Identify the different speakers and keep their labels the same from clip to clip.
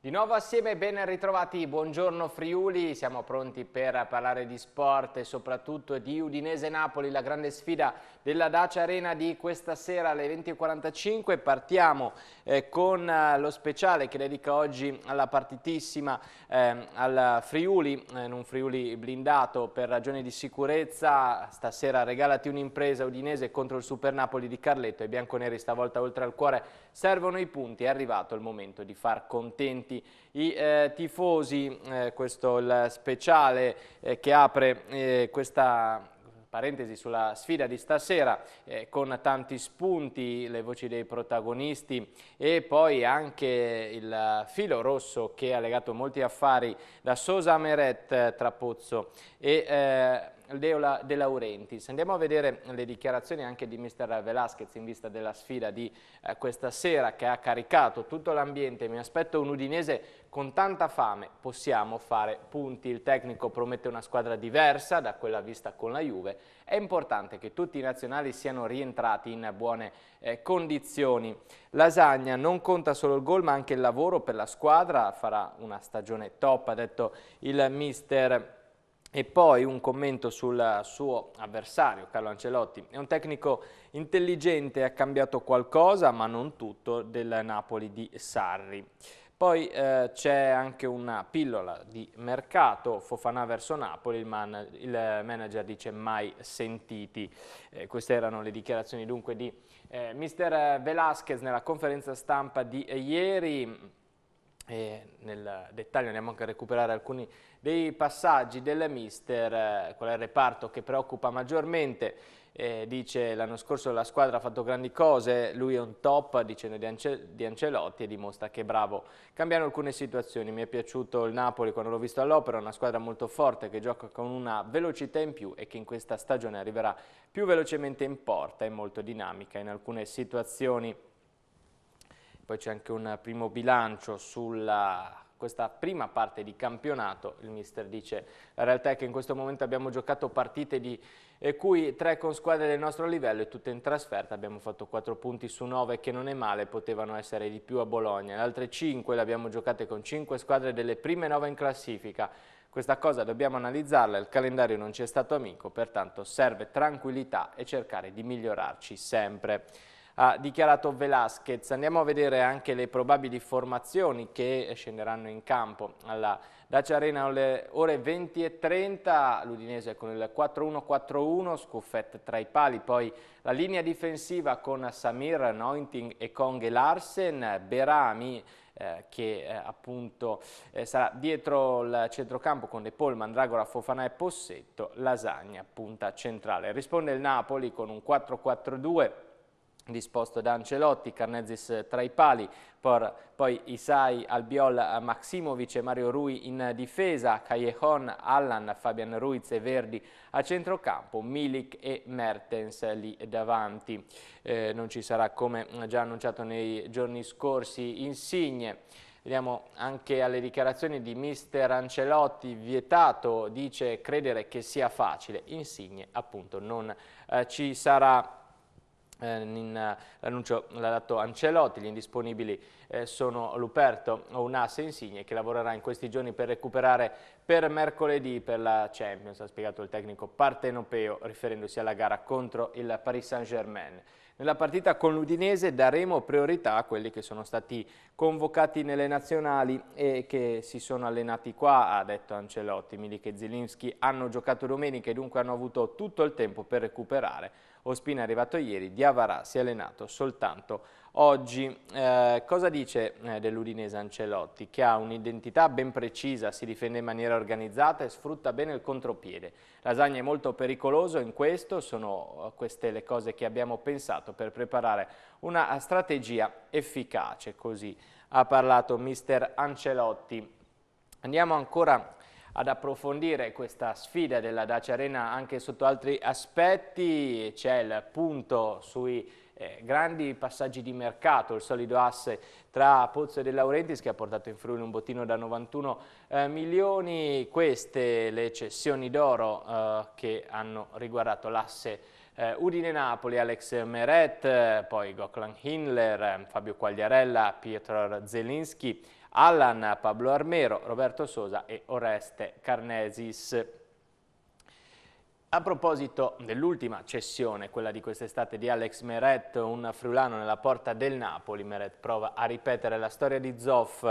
Speaker 1: Di nuovo assieme, ben ritrovati, buongiorno Friuli, siamo pronti per parlare di sport e soprattutto di Udinese-Napoli, la grande sfida della Dacia Arena di questa sera alle 20.45. Partiamo eh, con eh, lo speciale che dedica oggi alla partitissima eh, al Friuli, eh, in un Friuli blindato per ragioni di sicurezza. Stasera regalati un'impresa Udinese contro il Super Napoli di Carletto e Bianconeri stavolta oltre al cuore servono i punti, è arrivato il momento di far contenti commenti i eh, tifosi, eh, questo è il speciale eh, che apre eh, questa parentesi sulla sfida di stasera eh, con tanti spunti, le voci dei protagonisti e poi anche il filo rosso che ha legato molti affari da Sosa Meret eh, tra Pozzo e eh, Leola De Laurentiis. Andiamo a vedere le dichiarazioni anche di mister Velasquez in vista della sfida di eh, questa sera che ha caricato tutto l'ambiente. Mi aspetto un Udinese con tanta fame possiamo fare punti. Il tecnico promette una squadra diversa da quella vista con la Juve. È importante che tutti i nazionali siano rientrati in buone eh, condizioni. Lasagna non conta solo il gol ma anche il lavoro per la squadra. Farà una stagione top, ha detto il mister e poi un commento sul suo avversario, Carlo Ancelotti. È un tecnico intelligente, ha cambiato qualcosa, ma non tutto, del Napoli di Sarri. Poi eh, c'è anche una pillola di mercato, Fofana verso Napoli, il, man il manager dice mai sentiti. Eh, queste erano le dichiarazioni dunque di eh, mister Velasquez nella conferenza stampa di ieri e nel dettaglio andiamo anche a recuperare alcuni dei passaggi del mister, eh, qual è il reparto che preoccupa maggiormente, eh, dice l'anno scorso la squadra ha fatto grandi cose, lui è un top, dicendo di, Ance di Ancelotti e dimostra che è bravo. Cambiano alcune situazioni, mi è piaciuto il Napoli quando l'ho visto all'opera, una squadra molto forte che gioca con una velocità in più e che in questa stagione arriverà più velocemente in porta, e molto dinamica in alcune situazioni poi c'è anche un primo bilancio sulla questa prima parte di campionato, il mister dice la realtà è che in questo momento abbiamo giocato partite di eh, cui tre con squadre del nostro livello e tutte in trasferta, abbiamo fatto 4 punti su 9 che non è male, potevano essere di più a Bologna, le altre 5 le abbiamo giocate con 5 squadre delle prime 9 in classifica, questa cosa dobbiamo analizzarla, il calendario non ci è stato amico, pertanto serve tranquillità e cercare di migliorarci sempre ha dichiarato Velasquez. Andiamo a vedere anche le probabili formazioni che scenderanno in campo alla Dacia Arena alle ore 20 e 30, l'Udinese con il 4-1-4-1, Scuffet tra i pali, poi la linea difensiva con Samir, Nointing e Kong e Larsen, Berami eh, che eh, appunto eh, sarà dietro il centrocampo con De Paul, Mandragora, Fofana e Possetto, Lasagna, punta centrale. Risponde il Napoli con un 4-4-2 disposto da Ancelotti, Carnezis tra i pali, poi Isai, Albiol, Maximovic e Mario Rui in difesa, Callejon, Allan, Fabian Ruiz e Verdi a centrocampo, Milik e Mertens lì davanti. Eh, non ci sarà, come già annunciato nei giorni scorsi, Insigne. Vediamo anche alle dichiarazioni di mister Ancelotti, vietato, dice credere che sia facile, Insigne appunto non eh, ci sarà Ehm, eh, l'annuncio l'ha dato Ancelotti, gli indisponibili eh, sono Luperto o un asse Insigne che lavorerà in questi giorni per recuperare per mercoledì per la Champions, ha spiegato il tecnico partenopeo riferendosi alla gara contro il Paris Saint-Germain. Nella partita con l'Udinese daremo priorità a quelli che sono stati convocati nelle nazionali e che si sono allenati qua, ha detto Ancelotti. Milik e Zilinski hanno giocato domenica e dunque hanno avuto tutto il tempo per recuperare. Ospina è arrivato ieri, Diavara si è allenato soltanto Oggi eh, cosa dice eh, dell'Udinese Ancelotti? Che ha un'identità ben precisa, si difende in maniera organizzata e sfrutta bene il contropiede. Lasagna è molto pericoloso in questo, sono eh, queste le cose che abbiamo pensato per preparare una eh, strategia efficace, così ha parlato mister Ancelotti. Andiamo ancora ad approfondire questa sfida della Dacia Arena anche sotto altri aspetti, c'è il punto sui eh, grandi passaggi di mercato, il solido asse tra Pozzo e De Laurentiis che ha portato in Friuli un bottino da 91 eh, milioni, queste le cessioni d'oro eh, che hanno riguardato l'asse eh, Udine-Napoli, Alex Meret, poi Goklan Hindler, eh, Fabio Quagliarella, Pietro Zelinski, Alan, Pablo Armero, Roberto Sosa e Oreste Carnesis. A proposito dell'ultima cessione, quella di quest'estate di Alex Meret, un friulano nella porta del Napoli, Meret prova a ripetere la storia di Zoff.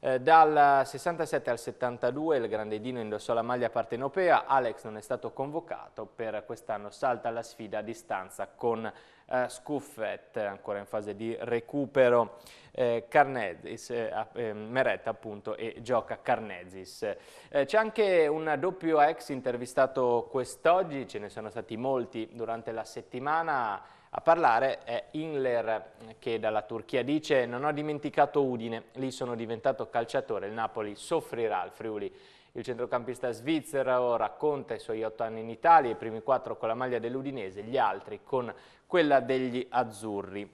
Speaker 1: Eh, dal 67 al 72 il grandedino indossò la maglia partenopea, Alex non è stato convocato, per quest'anno salta la sfida a distanza con eh, Scuffet, ancora in fase di recupero, eh, Carnezis, eh, ehm, Meretta appunto e gioca Carnezis. Eh, c'è anche un doppio ex intervistato quest'oggi, ce ne sono stati molti durante la settimana, a parlare è Inler eh, che dalla Turchia dice non ho dimenticato Udine, lì sono diventato calciatore, il Napoli soffrirà al Friuli. Il centrocampista svizzero racconta i suoi otto anni in Italia, i primi quattro con la maglia dell'Udinese, gli altri con quella degli azzurri.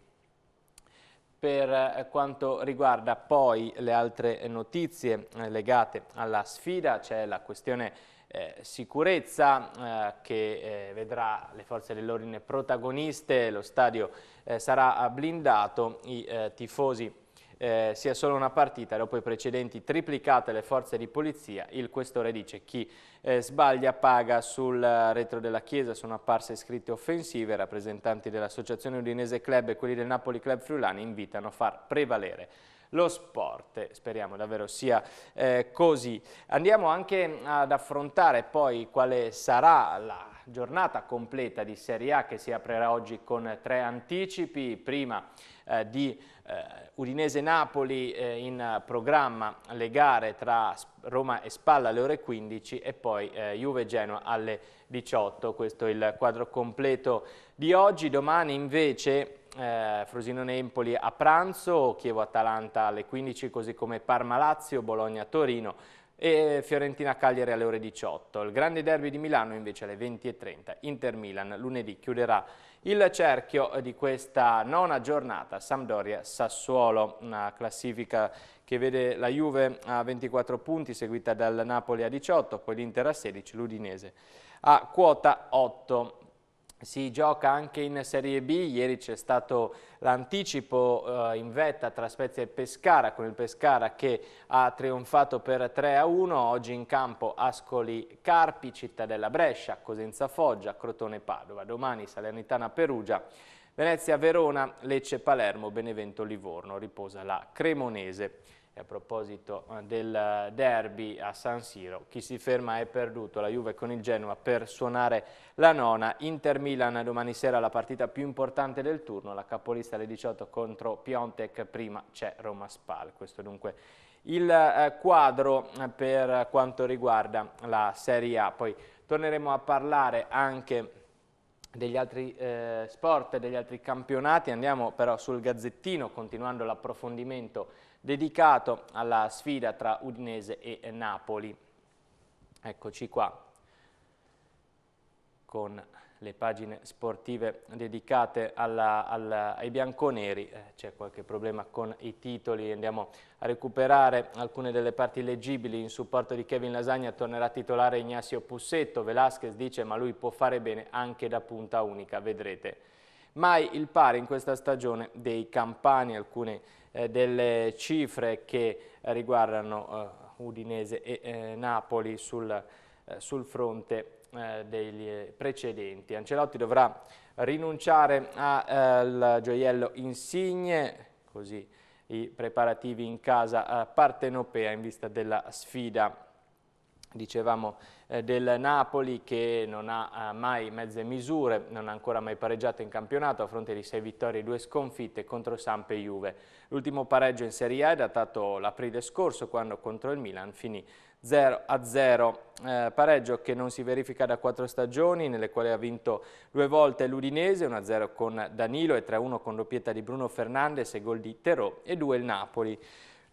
Speaker 1: Per eh, quanto riguarda poi le altre notizie eh, legate alla sfida, c'è la questione eh, sicurezza eh, che eh, vedrà le forze dell'ordine protagoniste, lo stadio eh, sarà blindato, i tifosi eh, sia solo una partita, dopo i precedenti triplicate le forze di polizia, il questore dice chi eh, sbaglia paga sul eh, retro della chiesa, sono apparse scritte offensive, rappresentanti dell'associazione Udinese Club e quelli del Napoli Club Friulani invitano a far prevalere lo sport. Speriamo davvero sia eh, così. Andiamo anche ad affrontare poi quale sarà la giornata completa di Serie A che si aprirà oggi con tre anticipi. Prima eh, di eh, Udinese-Napoli eh, in programma le gare tra Roma e Spalla alle ore 15 e poi eh, Juve-Genoa alle 18. Questo è il quadro completo di oggi. Domani invece eh, Frosinone-Empoli a pranzo, Chievo-Atalanta alle 15 così come Parma-Lazio, Bologna-Torino e Fiorentina-Cagliari alle ore 18. Il grande derby di Milano invece alle 20.30, Inter-Milan lunedì chiuderà il cerchio di questa nona giornata, Sampdoria-Sassuolo, una classifica che vede la Juve a 24 punti, seguita dal Napoli a 18, poi l'Inter a 16, l'Udinese a quota 8 si gioca anche in Serie B, ieri c'è stato l'anticipo eh, in vetta tra Spezia e Pescara, con il Pescara che ha trionfato per 3-1, oggi in campo Ascoli Carpi, Cittadella Brescia, Cosenza Foggia, Crotone Padova, domani Salernitana Perugia, Venezia Verona, Lecce Palermo, Benevento Livorno, riposa la Cremonese. E a proposito eh, del derby a San Siro, chi si ferma è perduto, la Juve con il Genoa per suonare la nona, Inter Milan domani sera la partita più importante del turno, la capolista alle 18 contro Piontek, prima c'è Roma Spal, questo dunque il eh, quadro eh, per quanto riguarda la Serie A, poi torneremo a parlare anche degli altri eh, sport, degli altri campionati, andiamo però sul Gazzettino continuando l'approfondimento dedicato alla sfida tra Udinese e Napoli. Eccoci qua con le pagine sportive dedicate alla, alla, ai bianconeri, eh, c'è qualche problema con i titoli, andiamo a recuperare alcune delle parti leggibili in supporto di Kevin Lasagna, tornerà a titolare Ignacio Pussetto, Velasquez dice ma lui può fare bene anche da punta unica, vedrete mai il pari in questa stagione dei campani, alcune eh, delle cifre che riguardano eh, Udinese e eh, Napoli sul, eh, sul fronte eh, dei eh, precedenti. Ancelotti dovrà rinunciare al gioiello insigne, così i preparativi in casa partenopea in vista della sfida dicevamo, eh, del Napoli che non ha eh, mai mezze misure, non ha ancora mai pareggiato in campionato a fronte di sei vittorie e due sconfitte contro Samp e Juve. L'ultimo pareggio in Serie A è datato l'aprile scorso quando contro il Milan finì 0 a 0, eh, pareggio che non si verifica da quattro stagioni nelle quali ha vinto due volte l'Udinese, 1 0 con Danilo e 3 1 con doppietta di Bruno Fernandes e gol di Terò e 2 il Napoli.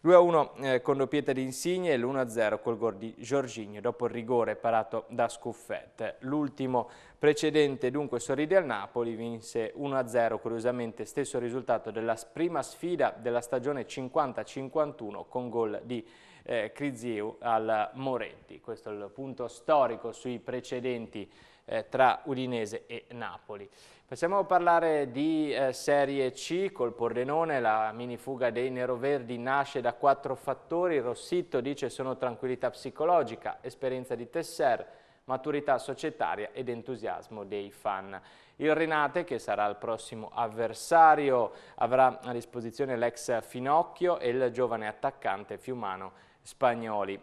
Speaker 1: 2-1 eh, con doppietta di Insigne e l'1-0 col gol di Giorginio dopo il rigore parato da Scuffette. L'ultimo precedente dunque sorride al Napoli, vinse 1-0 curiosamente stesso risultato della prima sfida della stagione 50-51 con gol di eh, Criziu al Moretti. Questo è il punto storico sui precedenti eh, tra Udinese e Napoli. Possiamo parlare di eh, serie C col Pordenone, la mini fuga dei neroverdi nasce da quattro fattori, Rossitto dice sono tranquillità psicologica, esperienza di Tesser, maturità societaria ed entusiasmo dei fan. Il Renate, che sarà il prossimo avversario, avrà a disposizione l'ex Finocchio e il giovane attaccante Fiumano Spagnoli.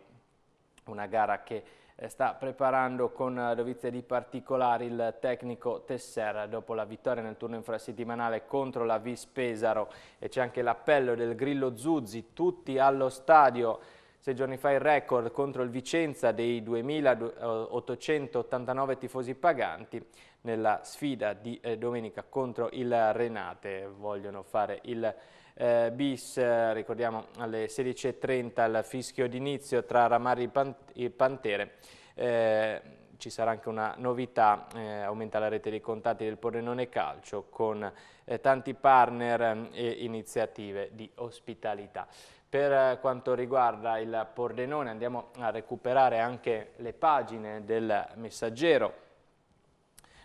Speaker 1: Una gara che eh, sta preparando con eh, dovizia di particolari il tecnico Tessera dopo la vittoria nel turno infrasettimanale contro la Vis Pesaro e c'è anche l'appello del Grillo Zuzzi, tutti allo stadio. Sei giorni fa il record contro il Vicenza dei 2.889 tifosi paganti nella sfida di eh, domenica contro il Renate. Vogliono fare il eh, bis, eh, ricordiamo alle 16.30 al fischio d'inizio tra Ramari e, Pantere. Eh, ci sarà anche una novità, eh, aumenta la rete dei contatti del Pordenone Calcio con eh, tanti partner eh, e iniziative di ospitalità. Per eh, quanto riguarda il Pordenone andiamo a recuperare anche le pagine del messaggero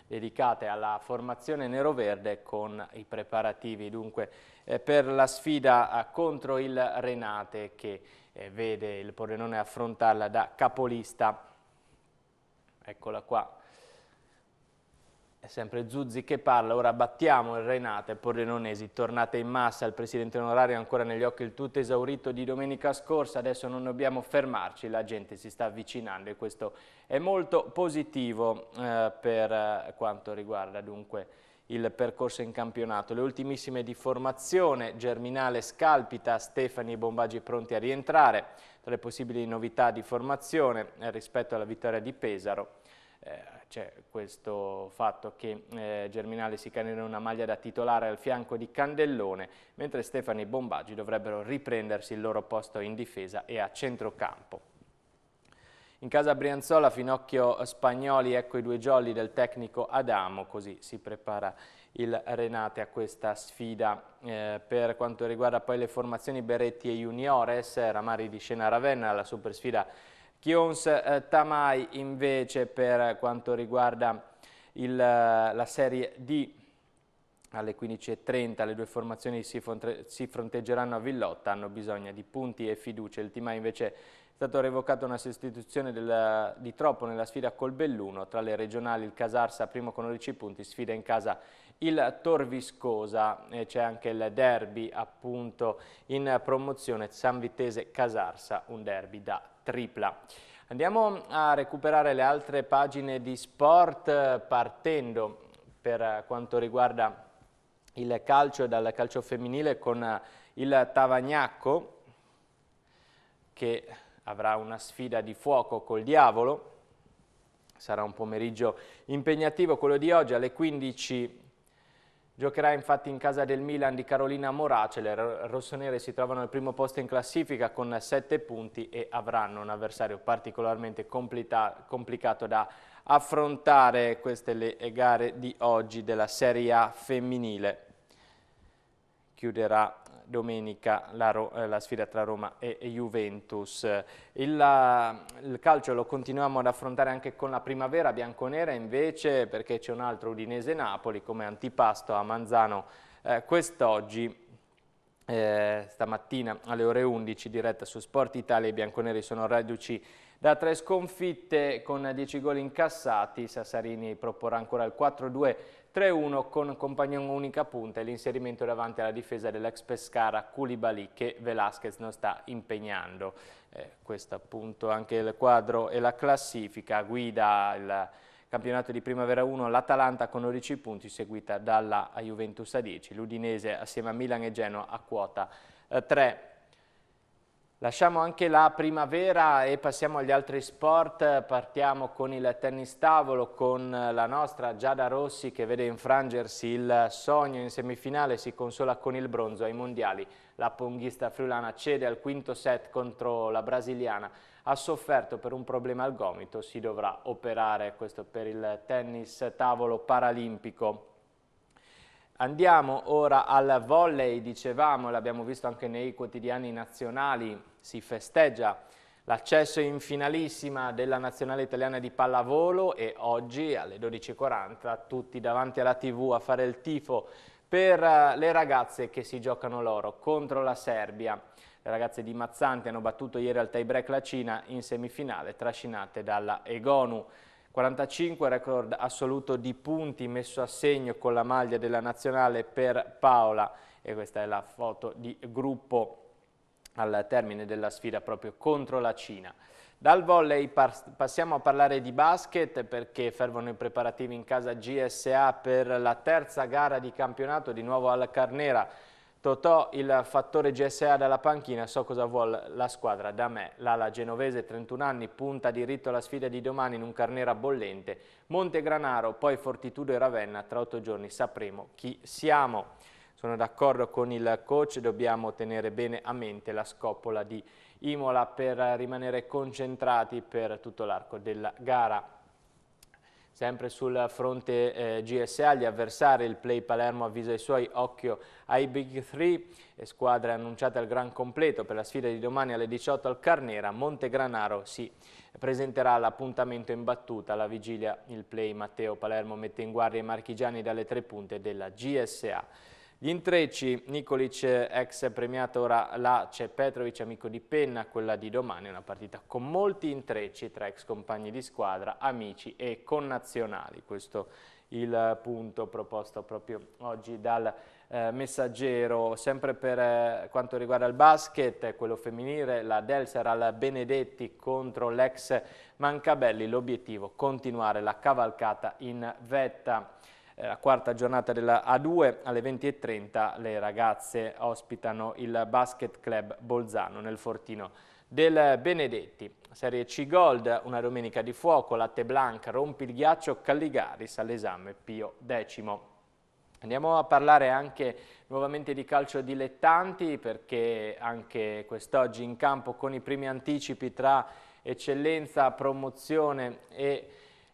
Speaker 1: dedicate alla formazione nero-verde con i preparativi dunque eh, per la sfida eh, contro il Renate che eh, vede il Pordenone affrontarla da capolista. Eccola qua è sempre Zuzzi che parla, ora battiamo il Renate, Pordenonesi, tornate in massa, il presidente onorario ha ancora negli occhi il tutto esaurito di domenica scorsa, adesso non dobbiamo fermarci, la gente si sta avvicinando e questo è molto positivo eh, per eh, quanto riguarda dunque il percorso in campionato. Le ultimissime di formazione, Germinale scalpita, Stefani e Bombaggi pronti a rientrare, tra le possibili novità di formazione eh, rispetto alla vittoria di Pesaro, eh, c'è questo fatto che eh, Germinale si candida una maglia da titolare al fianco di Candellone, mentre Stefani e Bombaggi dovrebbero riprendersi il loro posto in difesa e a centrocampo. In casa Brianzola, Finocchio Spagnoli, ecco i due jolly del tecnico Adamo, così si prepara il Renate a questa sfida. Eh, per quanto riguarda poi le formazioni Beretti e Juniores, Ramari di Scena Ravenna, la super sfida Kions eh, Tamai invece per quanto riguarda il, eh, la Serie D alle 15.30 le due formazioni si, si, fronteggeranno a Villotta, hanno bisogno di punti e fiducia. Il Timai invece è stato revocato una sostituzione della, di troppo nella sfida col Belluno, tra le regionali il Casarsa primo con 11 punti, sfida in casa il Torviscosa, c'è anche il derby appunto in promozione San Vitese-Casarsa, un derby da tripla. Andiamo a recuperare le altre pagine di sport partendo per quanto riguarda il calcio e dal calcio femminile con il Tavagnacco che avrà una sfida di fuoco col diavolo sarà un pomeriggio impegnativo quello di oggi alle 15 Giocherà infatti in casa del Milan di Carolina Morace, le rossonere si trovano al primo posto in classifica con 7 punti e avranno un avversario particolarmente complicato da affrontare. Queste le gare di oggi della Serie A femminile chiuderà domenica la, eh, la, sfida tra Roma e, e Juventus. Il, la, il, calcio lo continuiamo ad affrontare anche con la primavera bianconera invece perché c'è un altro Udinese-Napoli come antipasto a Manzano eh, quest'oggi. Eh, stamattina alle ore 11 diretta su Sport Italia i bianconeri sono reduci da tre sconfitte con 10 gol incassati Sassarini proporrà ancora il 4-2 3-1 con compagnon unica punta e l'inserimento davanti alla difesa dell'ex Pescara Koulibaly che Velasquez non sta impegnando. Eh, questo appunto anche il quadro e la classifica guida il campionato di Primavera 1 l'Atalanta con 12 punti seguita dalla Juventus a 10, l'Udinese assieme a Milan e Genoa a quota 3 eh, Lasciamo anche la primavera e passiamo agli altri sport, partiamo con il tennis tavolo, con la nostra Giada Rossi che vede infrangersi il sogno in semifinale, si consola con il bronzo ai mondiali. La ponghista friulana cede al quinto set contro la brasiliana, ha sofferto per un problema al gomito, si dovrà operare questo per il tennis tavolo paralimpico. Andiamo ora al volley, dicevamo, l'abbiamo visto anche nei quotidiani nazionali, si festeggia l'accesso in finalissima della nazionale italiana di pallavolo e oggi alle 12.40 tutti davanti alla tv a fare il tifo per eh, le ragazze che si giocano l'oro contro la Serbia. Le ragazze di Mazzanti hanno battuto ieri al tie break la Cina in semifinale trascinate dalla Egonu. 45 record assoluto di punti messo a segno con la maglia della nazionale per Paola e questa è la foto di gruppo al termine della sfida proprio contro la Cina. Dal volley passiamo a parlare di basket perché fervono i preparativi in casa GSA per la terza gara di campionato di nuovo alla Carnera Totò il fattore GSA dalla panchina, so cosa vuole la squadra da me. L'ala genovese, 31 anni, punta diritto alla sfida di domani in un carnera bollente. Monte Granaro, poi Fortitudo e Ravenna, tra otto giorni sapremo chi siamo. Sono d'accordo con il coach, dobbiamo tenere bene a mente la scoppola di Imola per rimanere concentrati per tutto l'arco della gara. Sempre sul fronte eh, GSA, gli avversari, il Play Palermo avvisa i suoi, occhio ai Big Three, squadre annunciate al gran completo per la sfida di domani alle 18 al Carnera, Montegranaro si presenterà l'appuntamento in battuta, alla vigilia il Play Matteo Palermo mette in guardia i marchigiani dalle tre punte della GSA. Gli intrecci, Nikolic ex premiato, ora là c'è Petrovic amico di Penna, quella di domani è una partita con molti intrecci tra ex compagni di squadra, amici e connazionali. Questo il punto proposto proprio oggi dal eh, messaggero. Sempre per eh, quanto riguarda il basket, quello femminile, la Del sarà la Benedetti contro l'ex Mancabelli. L'obiettivo continuare la cavalcata in vetta. Eh, la quarta giornata della A2 alle 20.30 le ragazze ospitano il Basket Club Bolzano nel Fortino del Benedetti. Serie C Gold, una domenica di fuoco, Latte Blanc, Rompi il ghiaccio, Calligaris all'esame Pio X. Andiamo a parlare anche nuovamente di calcio dilettanti perché anche quest'oggi in campo con i primi anticipi tra eccellenza, promozione e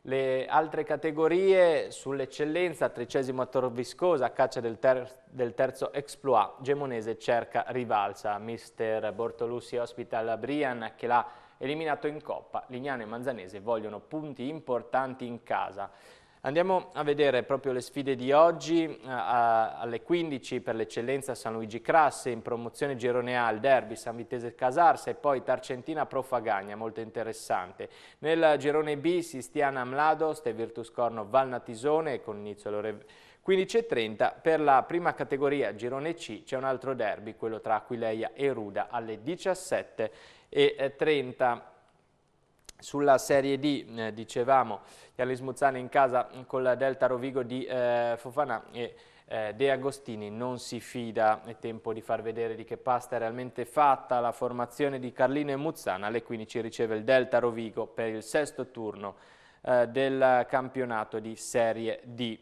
Speaker 1: le altre categorie sull'eccellenza, tredicesimo a Tor Viscosa, a caccia del, ter del, terzo exploit, Gemonese cerca rivalsa, mister Bortolussi ospita la Brian che l'ha eliminato in Coppa, Lignano e Manzanese vogliono punti importanti in casa. Andiamo a vedere proprio le sfide di oggi, eh, a, alle 15 per l'eccellenza San Luigi Crasse, in promozione Girone A, al derby San Vitese Casarsa e poi Tarcentina Profagagna, molto interessante. Nel Girone B Sistiana Mladost e Virtus Corno Valnatisone con inizio alle ore 15.30. Per la prima categoria Girone C c'è un altro derby, quello tra Aquileia e Ruda alle 17.30. Sulla Serie D, eh, dicevamo, Iali Smuzzani in casa con la Delta Rovigo di eh, Fofana e eh, De Agostini non si fida, è tempo di far vedere di che pasta è realmente fatta la formazione di Carlino e Muzzana, alle 15 riceve il Delta Rovigo per il sesto turno eh, del campionato di Serie D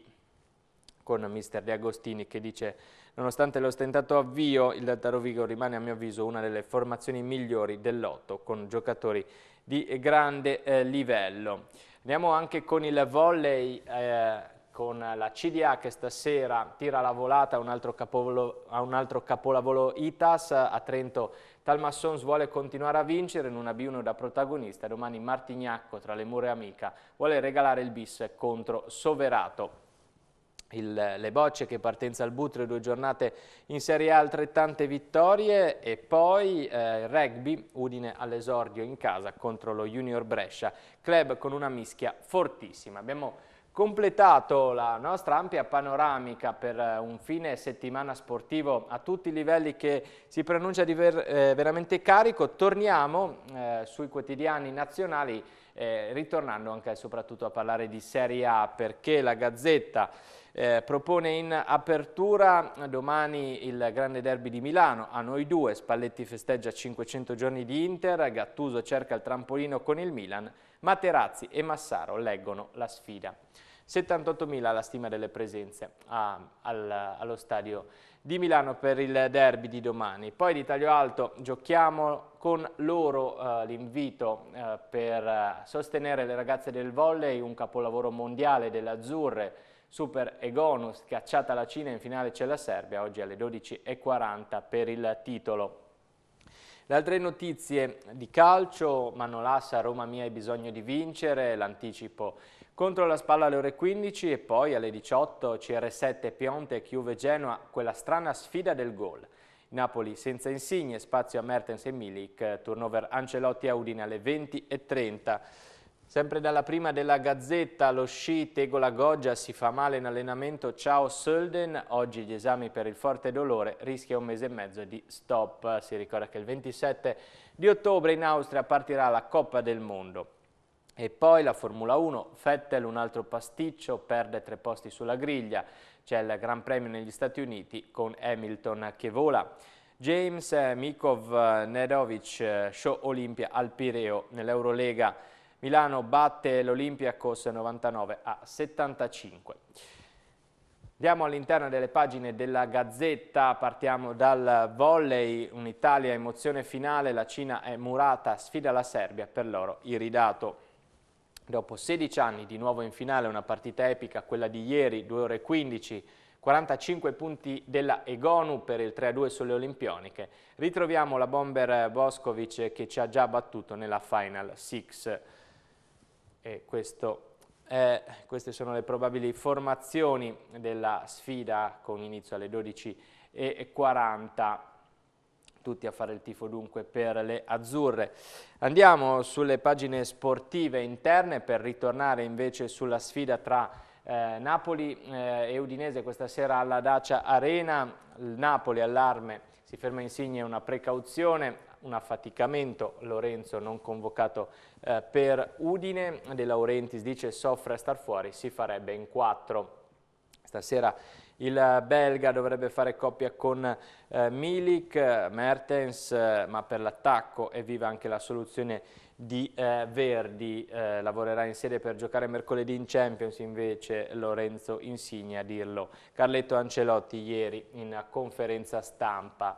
Speaker 1: con mister De Agostini che dice nonostante l'ostentato avvio il Delta Rovigo rimane a mio avviso una delle formazioni migliori dell'otto con giocatori di grande eh, livello. Andiamo anche con il volley, eh, con la CDA che stasera tira la volata a un altro, capolo, a un altro capolavoro ITAS a Trento. Talmassons vuole continuare a vincere in una B1 da protagonista. Domani Martignacco tra le mura amica vuole regalare il bis contro Soverato il, le bocce che partenza al Butre, due giornate in Serie A, altrettante vittorie e poi eh, rugby, Udine all'esordio in casa contro lo Junior Brescia, club con una mischia fortissima. Abbiamo completato la nostra ampia panoramica per eh, un fine settimana sportivo a tutti i livelli che si pronuncia di ver, eh, veramente carico. Torniamo eh, sui quotidiani nazionali, eh, ritornando anche e soprattutto a parlare di Serie A perché la Gazzetta eh, propone in apertura domani il grande derby di Milano, a noi due, Spalletti festeggia 500 giorni di Inter, Gattuso cerca il trampolino con il Milan, Materazzi e Massaro leggono la sfida. 78.000 la stima delle presenze a, al, allo stadio di Milano per il derby di domani. Poi di taglio alto giochiamo con loro eh, l'invito eh, per eh, sostenere le ragazze del volley, un capolavoro mondiale delle azzurre, Super Egonu, scacciata la Cina, in finale c'è la Serbia, oggi alle 12.40 per il titolo. Le altre notizie di calcio, Manolassa, Roma mia hai bisogno di vincere, l'anticipo contro la spalla alle ore 15 e poi alle 18 CR7 Pionte, Juve Genoa, quella strana sfida del gol. Napoli senza insigne, spazio a Mertens e Milik, turnover Ancelotti e Udine alle 20.30. Sempre dalla prima della Gazzetta, lo sci Tegola Goggia si fa male in allenamento, ciao Sölden, oggi gli esami per il forte dolore, rischia un mese e mezzo di stop. Si ricorda che il 27 di ottobre in Austria partirà la Coppa del Mondo. E poi la Formula 1, Vettel un altro pasticcio, perde tre posti sulla griglia, c'è il Gran Premio negli Stati Uniti con Hamilton che vola. James Mikov Nedovic, show Olimpia al Pireo nell'Eurolega Milano batte l'Olympiacos 99 a 75. Andiamo all'interno delle pagine della Gazzetta, partiamo dal volley, un'Italia in mozione finale, la Cina è murata, sfida la Serbia, per loro iridato. Dopo 16 anni di nuovo in finale una partita epica, quella di ieri, 2 ore 15, 45 punti della Egonu per il 3-2 sulle Olimpioniche. Ritroviamo la bomber eh, Boscovic che ci ha già battuto nella Final Six e questo, eh, queste sono le probabili formazioni della sfida con inizio alle 12.40 tutti a fare il tifo dunque per le azzurre. Andiamo sulle pagine sportive interne per ritornare invece sulla sfida tra eh, Napoli eh, e Udinese questa sera alla Dacia Arena. Il Napoli allarme, si ferma Insigne una precauzione, un affaticamento, Lorenzo non convocato eh, per Udine, De Laurentiis dice soffre a star fuori, si farebbe in quattro. Stasera il belga dovrebbe fare coppia con eh, Milik, Mertens, eh, ma per l'attacco è viva anche la soluzione di eh, Verdi, eh, lavorerà in sede per giocare mercoledì in Champions invece Lorenzo Insigne a dirlo. Carletto Ancelotti ieri in conferenza stampa.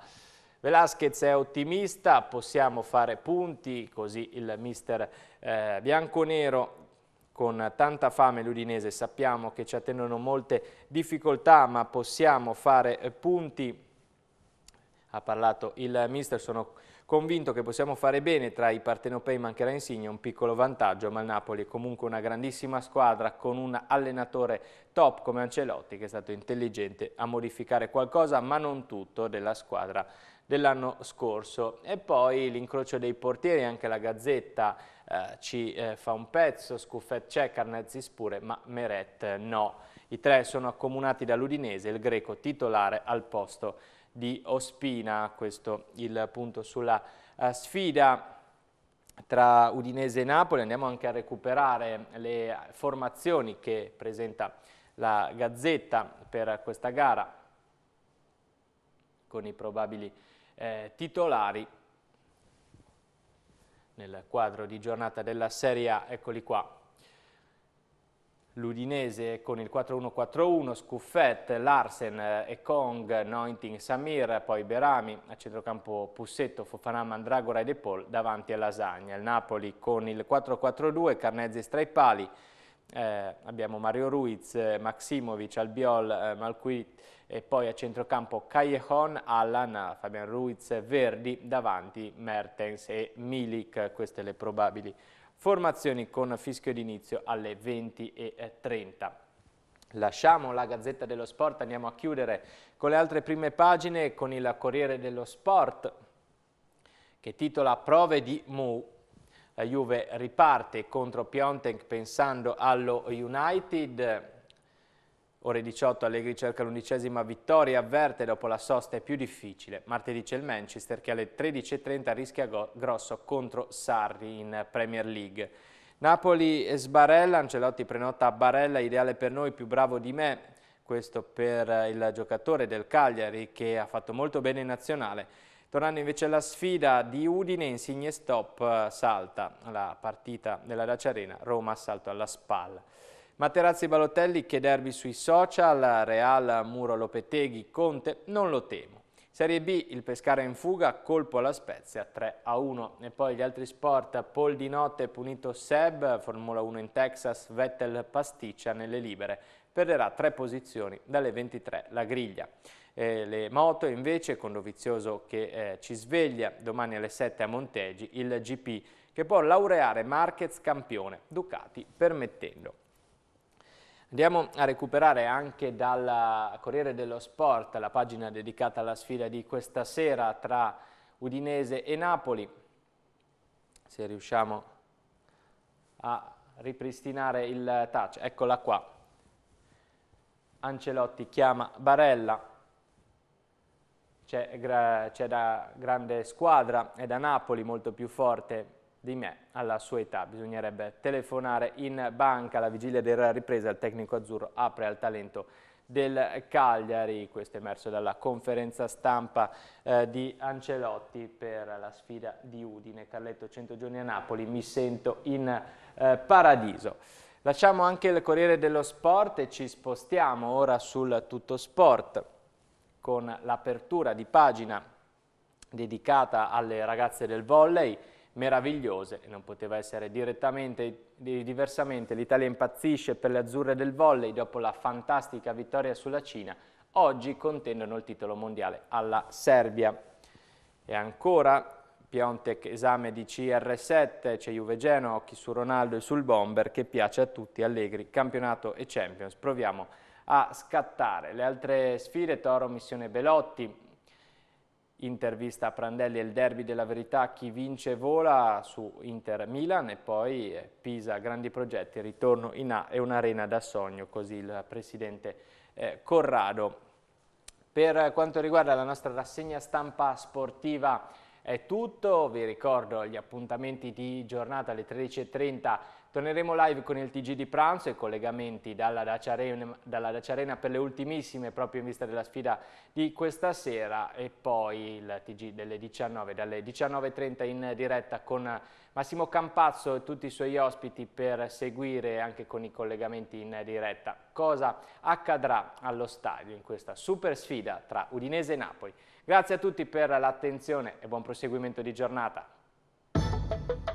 Speaker 1: Velasquez è ottimista, possiamo fare punti, così il mister eh, bianconero con tanta fame l'Udinese, sappiamo che ci attendono molte difficoltà ma possiamo fare eh, punti, ha parlato il mister, sono convinto che possiamo fare bene, tra i partenopei mancherà Insigne un piccolo vantaggio, ma il Napoli è comunque una grandissima squadra con un allenatore top come Ancelotti che è stato intelligente a modificare qualcosa ma non tutto della squadra dell'anno scorso e poi l'incrocio dei portieri anche la Gazzetta eh, ci eh, fa un pezzo, Scuffet c'è, Carnezzi Spure, ma Meret eh, no. I tre sono accomunati dall'Udinese, il greco titolare al posto di Ospina, questo il punto sulla eh, sfida tra Udinese e Napoli, andiamo anche a recuperare le formazioni che presenta la Gazzetta per questa gara con i probabili eh, titolari nel quadro di giornata della Serie A, eccoli qua. L'Udinese con il 4-1-4-1, Scuffet, Larsen eh, e Kong, Nointing, Samir, poi Berami, a centrocampo Pussetto, Fofana, Mandragora e De Paul davanti a Lasagna. Il Napoli con il 4-4-2, Carnezzi, Straipali, eh, abbiamo Mario Ruiz, eh, Maximovic, Albiol, eh, Malquit, e poi a centrocampo Callejon, Allan, Fabian Ruiz, Verdi, davanti Mertens e Milik, queste le probabili formazioni con fischio d'inizio alle 20.30. Lasciamo la Gazzetta dello Sport, andiamo a chiudere con le altre prime pagine, con il Corriere dello Sport che titola Prove di Mu. La Juve riparte contro Piontek pensando allo United, Ore 18 Allegri cerca l'undicesima vittoria e avverte dopo la sosta è più difficile. Martedì c'è il Manchester che alle 13.30 rischia grosso contro Sarri in Premier League. Napoli e Sbarella, Ancelotti prenota Barella, ideale per noi, più bravo di me. Questo per il giocatore del Cagliari che ha fatto molto bene in nazionale. Tornando invece alla sfida di Udine, Insigne stop eh, salta la partita della Dacia Arena, Roma salto alla spalla. Materazzi Balotelli che derby sui social, Real, Muro, Lopeteghi, Conte, non lo temo. Serie B, il Pescara in fuga, colpo alla Spezia 3-1. a E poi gli altri sport, Paul di notte punito Seb, Formula 1 in Texas, Vettel pasticcia nelle libere. Perderà tre posizioni dalle 23 la griglia. E le moto invece con Dovizioso che eh, ci sveglia domani alle 7 a Montegi il GP che può laureare Marquez campione, Ducati permettendo. Andiamo a recuperare anche dal Corriere dello Sport la pagina dedicata alla sfida di questa sera tra Udinese e Napoli. Se riusciamo a ripristinare il touch, eccola qua. Ancelotti chiama Barella, c'è da grande squadra, è da Napoli molto più forte di me alla sua età. Bisognerebbe telefonare in banca alla vigilia della ripresa. Il tecnico azzurro apre al talento del Cagliari, questo è emerso dalla conferenza stampa eh, di Ancelotti per la sfida di Udine. Carletto 100 giorni a Napoli, mi sento in eh, paradiso. Lasciamo anche il Corriere dello Sport e ci spostiamo ora sul Tutto Sport con l'apertura di pagina dedicata alle ragazze del volley meravigliose e non poteva essere diversamente. L'Italia impazzisce per le azzurre del volley dopo la fantastica vittoria sulla Cina. Oggi contendono il titolo mondiale alla Serbia. E ancora Piontek esame di CR7, c'è Juve Genoa, occhi su Ronaldo e sul Bomber che piace a tutti, Allegri, campionato e Champions. Proviamo a scattare. Le altre sfide, Toro, Missione Belotti, intervista a Prandelli e il derby della verità, chi vince vola su Inter-Milan e poi eh, Pisa, grandi progetti, ritorno in A e un'arena da sogno, così il presidente eh, Corrado. Per quanto riguarda la nostra rassegna stampa sportiva è tutto, vi ricordo gli appuntamenti di giornata alle 13.30 Torneremo live con il TG di pranzo e collegamenti dalla Dacia, Arena, dalla Dacia Arena per le ultimissime proprio in vista della sfida di questa sera e poi il TG delle 19, dalle 19.30 in diretta con Massimo Campazzo e tutti i suoi ospiti per seguire anche con i collegamenti in diretta cosa accadrà allo stadio in questa super sfida tra Udinese e Napoli. Grazie a tutti per l'attenzione e buon proseguimento di giornata.